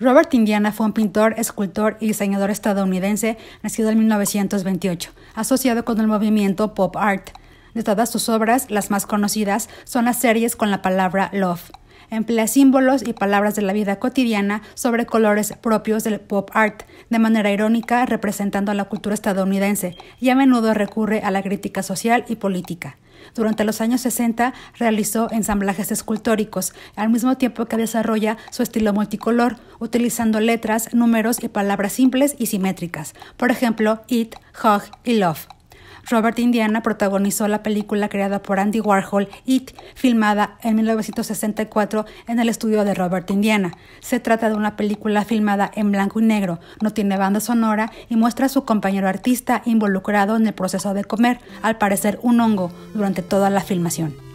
Robert Indiana fue un pintor, escultor y diseñador estadounidense nacido en 1928, asociado con el movimiento pop art. De todas sus obras, las más conocidas son las series con la palabra Love, Emplea símbolos y palabras de la vida cotidiana sobre colores propios del pop art, de manera irónica representando a la cultura estadounidense, y a menudo recurre a la crítica social y política. Durante los años 60 realizó ensamblajes escultóricos, al mismo tiempo que desarrolla su estilo multicolor, utilizando letras, números y palabras simples y simétricas, por ejemplo, it, hug y love. Robert Indiana protagonizó la película creada por Andy Warhol, It, filmada en 1964 en el estudio de Robert Indiana. Se trata de una película filmada en blanco y negro, no tiene banda sonora y muestra a su compañero artista involucrado en el proceso de comer, al parecer un hongo, durante toda la filmación.